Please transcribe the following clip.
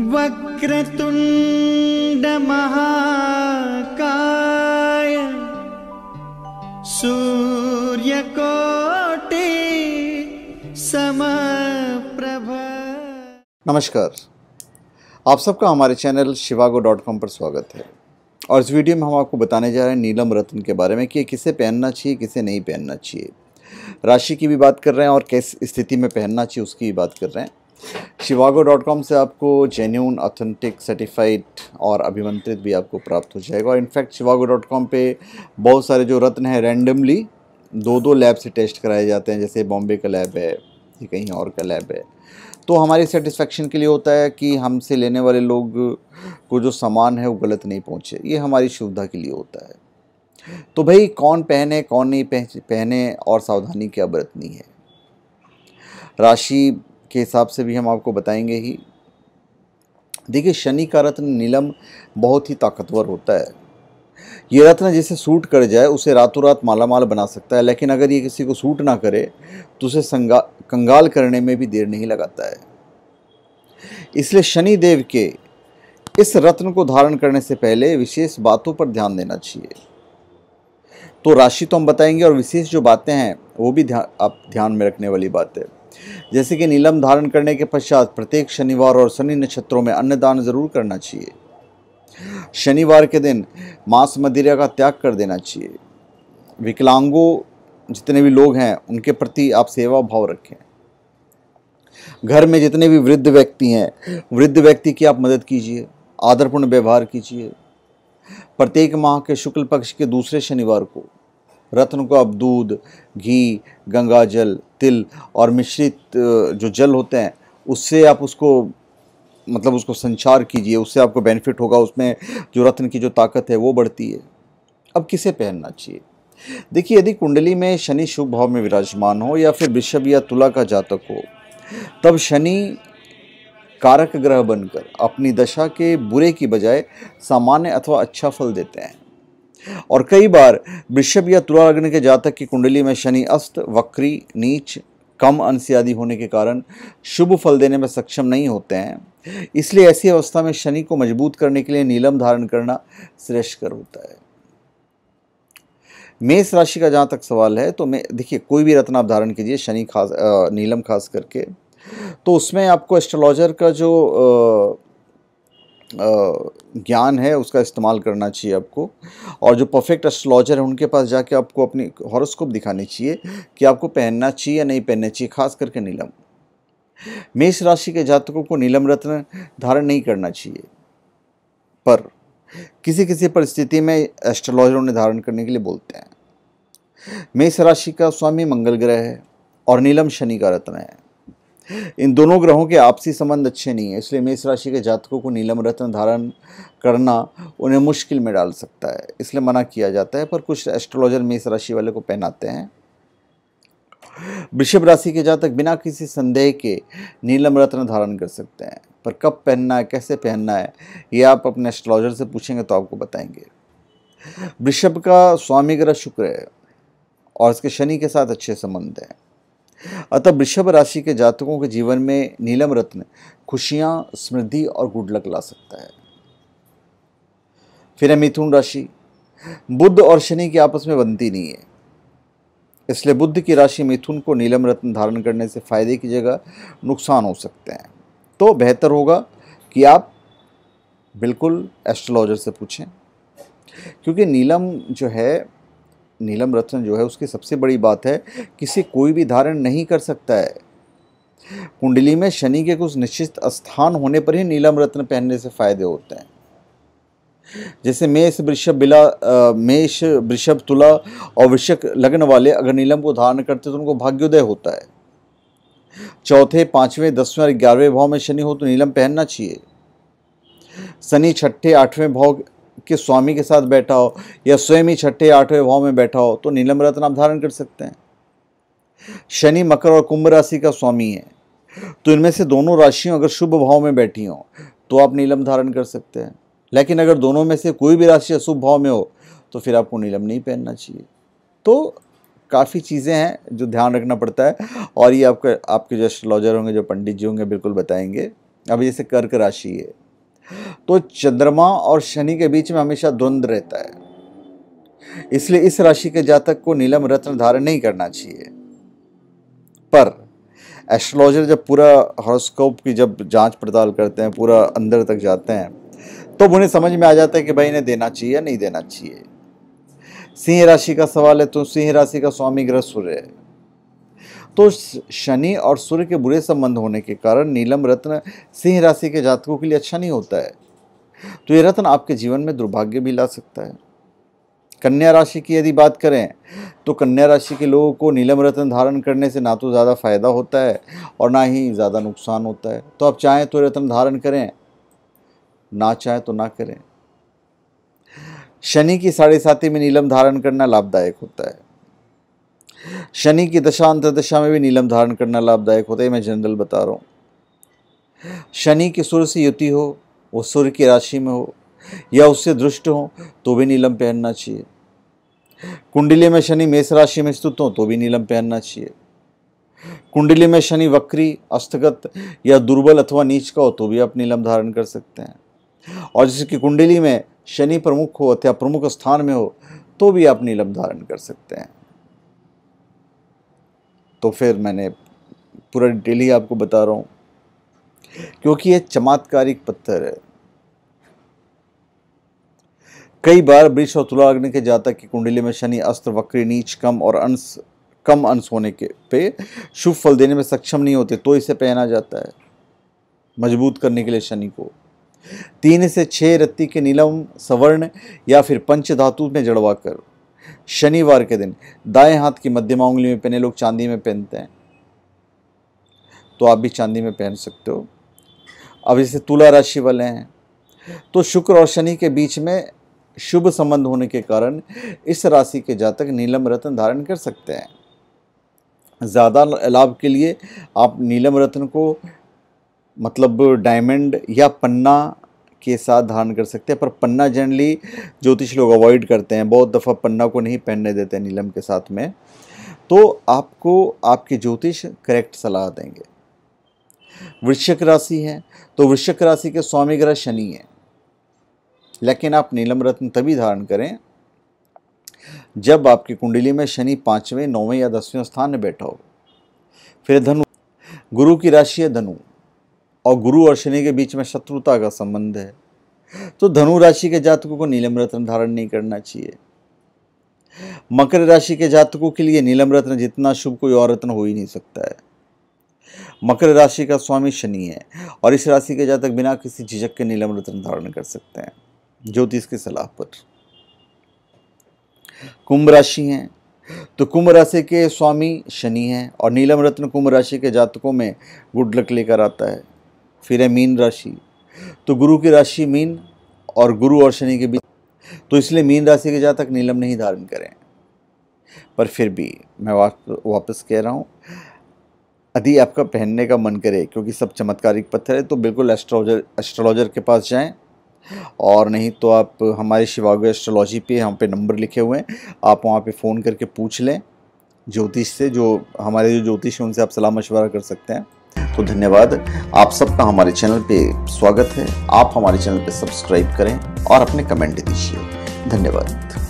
महाकाय सूर्यकोटि समप्रभा नमस्कार आप सबका हमारे चैनल शिवागो डॉट कॉम पर स्वागत है और इस वीडियो में हम आपको बताने जा रहे हैं नीलम रत्न के बारे में कि किसे पहनना चाहिए किसे नहीं पहनना चाहिए राशि की भी बात कर रहे हैं और किस स्थिति में पहनना चाहिए उसकी भी बात कर रहे हैं शिवागो डॉट कॉम से आपको जेन्यून ऑथेंटिक सर्टिफाइड और अभिमंत्रित भी आपको प्राप्त हो जाएगा और इनफैक्ट शिवागो डॉट कॉम पर बहुत सारे जो रत्न हैं रैंडमली दो दो लैब से टेस्ट कराए जाते हैं जैसे बॉम्बे का लैब है या कहीं और का लैब है तो हमारी सेटिस्फेक्शन के लिए होता है कि हमसे लेने वाले लोग को जो सामान है वो गलत नहीं पहुँचे ये हमारी सुविधा के लिए होता है तो भाई कौन पहने कौन नहीं पहने और सावधानी क्या बरतनी है राशि के हिसाब से भी हम आपको बताएंगे ही देखिए शनि का रत्न नीलम बहुत ही ताकतवर होता है ये रत्न जिसे सूट कर जाए उसे रातों रात माला माल बना सकता है लेकिन अगर ये किसी को सूट ना करे तो उसे संगा कंगाल करने में भी देर नहीं लगाता है इसलिए शनि देव के इस रत्न को धारण करने से पहले विशेष बातों पर ध्यान देना चाहिए तो राशि तो हम बताएंगे और विशेष जो बातें हैं वो भी ध्यान आप ध्यान में रखने वाली बात है जैसे कि नीलम धारण करने के पश्चात प्रत्येक शनिवार और शनि नक्षत्रों में अन्नदान जरूर करना चाहिए शनिवार के दिन मांस मदिरा का त्याग कर देना चाहिए विकलांगों जितने भी लोग हैं उनके प्रति आप सेवा भाव रखें घर में जितने भी वृद्ध व्यक्ति हैं वृद्ध व्यक्ति की आप मदद कीजिए आदरपूर्ण व्यवहार कीजिए प्रत्येक माह के शुक्ल पक्ष के दूसरे शनिवार को रत्न को अब दूध घी गंगा जल तिल और मिश्रित जो जल होते हैं उससे आप उसको मतलब उसको संचार कीजिए उससे आपको बेनिफिट होगा उसमें जो रत्न की जो ताकत है वो बढ़ती है अब किसे पहनना चाहिए देखिए यदि कुंडली में शनि शुभ भाव में विराजमान हो या फिर वृषभ या तुला का जातक हो तब शनि कारक ग्रह बनकर अपनी दशा के बुरे की बजाय सामान्य अथवा अच्छा फल देते हैं और कई बार वृषभ या तुला लग्न के जातक की कुंडली में शनि अस्त वक्री नीच कम अंश आदि होने के कारण शुभ फल देने में सक्षम नहीं होते हैं इसलिए ऐसी अवस्था में शनि को मजबूत करने के लिए नीलम धारण करना श्रेष्ठकर होता है मेष राशि का जहाँ तक सवाल है तो मैं देखिए कोई भी रत्न आप धारण कीजिए शनि खास आ, नीलम खास करके तो उसमें आपको एस्ट्रोलॉजर का जो ज्ञान है उसका इस्तेमाल करना चाहिए आपको और जो परफेक्ट एस्ट्रोलॉजर है उनके पास जाके आपको अपनी हॉरोस्कोप दिखानी चाहिए कि आपको पहनना चाहिए या नहीं पहनना चाहिए खास करके नीलम मेष राशि के जातकों को नीलम रत्न धारण नहीं करना चाहिए पर किसी किसी परिस्थिति में एस्ट्रोलॉजर उन्हें धारण करने के लिए बोलते हैं मेष राशि का स्वामी मंगल ग्रह है और नीलम शनि का रत्न है इन दोनों ग्रहों के आपसी संबंध अच्छे नहीं है इसलिए मेष राशि के जातकों को नीलम रत्न धारण करना उन्हें मुश्किल में डाल सकता है इसलिए मना किया जाता है पर कुछ एस्ट्रोलॉजर मेष राशि वाले को पहनाते हैं वृषभ राशि के जातक बिना किसी संदेह के नीलम रत्न धारण कर सकते हैं पर कब पहनना है कैसे पहनना है ये आप अपने एस्ट्रोलॉजर से पूछेंगे तो आपको बताएंगे वृषभ का स्वामी ग्रह शुक्र है और इसके शनि के साथ अच्छे संबंध हैं अतः वृषभ राशि के जातकों के जीवन में नीलम रत्न खुशियां समृद्धि और गुडलक ला सकता है फिर है मिथुन राशि बुद्ध और शनि की आपस में बनती नहीं है इसलिए बुद्ध की राशि मिथुन को नीलम रत्न धारण करने से फायदे की जगह नुकसान हो सकते हैं तो बेहतर होगा कि आप बिल्कुल एस्ट्रोलॉजर से पूछें क्योंकि नीलम जो है नीलम रत्न जो है उसकी सबसे बड़ी बात है किसी कोई भी धारण नहीं कर सकता है कुंडली में शनि के कुछ निश्चित स्थान होने पर ही नीलम रत्न पहनने से फायदे होते हैं जैसे मेष वृषभ बिला मेष वृषभ तुला और वृषक लग्न वाले अगर नीलम को धारण करते तो उनको भाग्योदय होता है चौथे पाँचवें दसवें और ग्यारहवें भाव में शनि हो तो नीलम पहनना चाहिए शनि छठे आठवें भाव के स्वामी के साथ बैठा हो या स्वयं ही छठे आठवें भाव में बैठा हो तो नीलम रत्न आप धारण कर सकते हैं शनि मकर और कुंभ राशि का स्वामी है तो इनमें से दोनों राशियों अगर शुभ भाव में बैठी हों तो आप नीलम धारण कर सकते हैं लेकिन अगर दोनों में से कोई भी राशि अशुभ भाव में हो तो फिर आपको नीलम नहीं पहनना चाहिए तो काफ़ी चीज़ें हैं जो ध्यान रखना पड़ता है और ये आपके आपके जो एस्ट्रोलॉजर होंगे जो पंडित जी होंगे बिल्कुल बताएंगे अब जैसे कर्क राशि है तो चंद्रमा और शनि के बीच में हमेशा द्वंद्व रहता है इसलिए इस राशि के जातक को नीलम रत्न धारण नहीं करना चाहिए पर एस्ट्रोलॉजर जब पूरा हॉरोस्कोप की जब जांच पड़ताल करते हैं पूरा अंदर तक जाते हैं तो उन्हें समझ में आ जाता है कि भाई इन्हें देना चाहिए या नहीं देना चाहिए सिंह राशि का सवाल है तो सिंह राशि का स्वामी ग्रह सूर्य है तो शनि और सूर्य के बुरे संबंध होने के कारण नीलम रत्न सिंह राशि के जातकों के लिए अच्छा नहीं होता है तो ये रत्न आपके जीवन में दुर्भाग्य भी ला सकता है कन्या राशि की यदि बात करें तो कन्या राशि के लोगों को नीलम रत्न धारण करने से ना तो ज़्यादा फायदा होता है और ना ही ज़्यादा नुकसान होता है तो आप चाहें तो रत्न धारण करें ना चाहें तो ना करें शनि की साढ़े साथी में नीलम धारण करना लाभदायक होता है शनि की दशा दशा में भी नीलम धारण करना लाभदायक होता है मैं जनरल बता रहा हूँ शनि की सूर्य से युति हो वो सूर्य की राशि में हो या उससे दृष्ट हो तो भी नीलम पहनना चाहिए कुंडली में शनि मेष राशि में स्थित हो तो भी नीलम पहनना चाहिए कुंडली में शनि वक्री अस्तगत या दुर्बल अथवा नीच का हो तो भी आप नीलम धारण कर सकते हैं और जिसकी कुंडली में शनि प्रमुख हो अथवा प्रमुख स्थान में हो तो भी आप नीलम धारण कर सकते हैं तो फिर मैंने पूरा डिटेल ही आपको बता रहा हूँ क्योंकि ये चमत्कारिक पत्थर है कई बार वृक्ष और तुला अग्नि के जातक की कुंडली में शनि अस्त्र वक्री नीच कम और अंश कम अंश होने के पे शुभ फल देने में सक्षम नहीं होते तो इसे पहना जाता है मजबूत करने के लिए शनि को तीन से छह रत्ती के नीलम सवर्ण या फिर पंच धातु में जड़वा कर शनिवार के दिन दाएं हाथ की मध्यमा उंगली में पहने लोग चांदी में पहनते हैं तो आप भी चांदी में पहन सकते हो अब जैसे तुला राशि वाले हैं तो शुक्र और शनि के बीच में शुभ संबंध होने के कारण इस राशि के जातक नीलम रत्न धारण कर सकते हैं ज़्यादा लाभ के लिए आप नीलम रत्न को मतलब डायमंड या पन्ना के साथ धारण कर सकते हैं पर पन्ना जनरली ज्योतिष लोग अवॉइड करते हैं बहुत दफ़ा पन्ना को नहीं पहनने देते नीलम के साथ में तो आपको आपके ज्योतिष करेक्ट सलाह देंगे वृश्चिक राशि है तो वृश्चिक राशि के स्वामी ग्रह शनि है लेकिन आप नीलम रत्न तभी धारण करें जब आपकी कुंडली में शनि पाँचवें नौवें या दसवें स्थान में बैठा हो फिर धनु गुरु की राशि है धनु और गुरु और शनि के बीच में शत्रुता का संबंध है तो धनु राशि के जातकों को नीलम रत्न धारण नहीं करना चाहिए मकर राशि के जातकों के लिए नीलम रत्न जितना शुभ कोई और रत्न हो ही नहीं सकता है मकर राशि का स्वामी शनि है और इस राशि के जातक बिना किसी झिझक के नीलम रत्न धारण कर सकते हैं ज्योतिष की सलाह पर कुंभ राशि हैं तो कुंभ राशि के स्वामी शनि हैं और नीलम रत्न कुंभ राशि के जातकों में गुड लक लेकर आता है फिर है मीन राशि तो गुरु की राशि मीन और गुरु और शनि के बीच तो इसलिए मीन राशि के जातक नीलम नहीं धारण करें पर फिर भी मैं वापस कह रहा हूँ यदि आपका पहनने का मन करे क्योंकि सब चमत्कारिक पत्थर है तो बिल्कुल एस्ट्रोलॉजर एस्ट्रोलॉजर के पास जाएं और नहीं तो आप हमारे शिवागो एस्ट्रोलॉजी पे हम पे नंबर लिखे हुए हैं आप वहाँ पे फ़ोन करके पूछ लें ज्योतिष से जो हमारे जो ज्योतिष हैं उनसे आप सलाह मशवरा कर सकते हैं तो धन्यवाद आप सबका हमारे चैनल पे स्वागत है आप हमारे चैनल पे सब्सक्राइब करें और अपने कमेंट दीजिए धन्यवाद